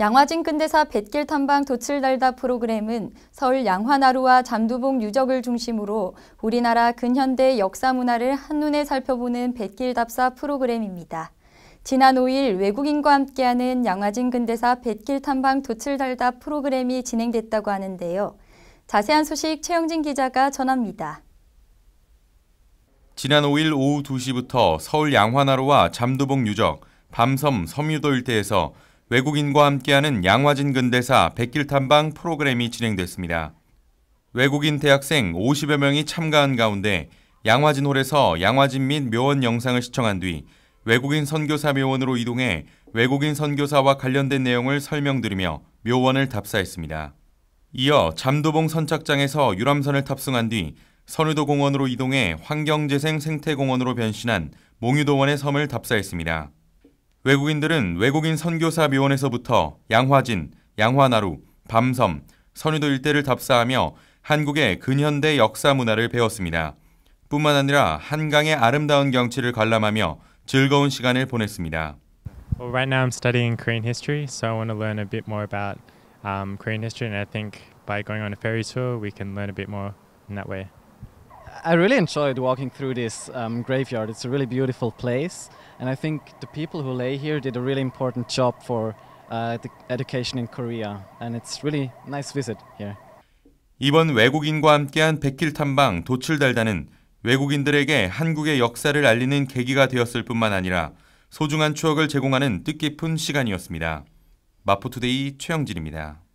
양화진 근대사 뱃길 탐방 도칠 달다 프로그램은 서울 양화나루와 잠두봉 유적을 중심으로 우리나라 근현대 역사 문화를 한눈에 살펴보는 뱃길 답사 프로그램입니다. 지난 5일 외국인과 함께하는 양화진 근대사 뱃길 탐방 도칠 달다 프로그램이 진행됐다고 하는데요. 자세한 소식 최영진 기자가 전합니다. 지난 5일 오후 2시부터 서울 양화나루와 잠두봉 유적, 밤섬 섬유도 일대에서 외국인과 함께하는 양화진 근대사 백길 탐방 프로그램이 진행됐습니다. 외국인 대학생 50여 명이 참가한 가운데 양화진 홀에서 양화진 및 묘원 영상을 시청한 뒤 외국인 선교사 묘원으로 이동해 외국인 선교사와 관련된 내용을 설명드리며 묘원을 답사했습니다. 이어 잠도봉 선착장에서 유람선을 탑승한 뒤 선유도 공원으로 이동해 환경재생 생태공원으로 변신한 몽유도원의 섬을 답사했습니다. 외국인들은 외국인 선교사 묘원에서부터 양화진, 양화나루, 밤섬, 선유도 일대를 답사하며 한국의 근현대 역사 문화를 배웠습니다. 뿐만 아니라 한강의 아름다운 경치를 관람하며 즐거운 시간을 보냈습니다. Well, right now I'm studying Korean history, so I want to learn a bit more about um, Korean history, and I think by going on a ferry tour, we can learn a bit more in that way. I really enjoyed walking through this um, graveyard. It's a really beautiful place, and I think the people who lay here did a really important job for uh, education in Korea, and it's really nice visit here. 이번 외국인과 함께한 백길 탐방 도출달단은 외국인들에게 한국의 역사를 알리는 계기가 되었을 뿐만 아니라 소중한 추억을 제공하는 뜻깊은 시간이었습니다. 마포투데이 최영진입니다.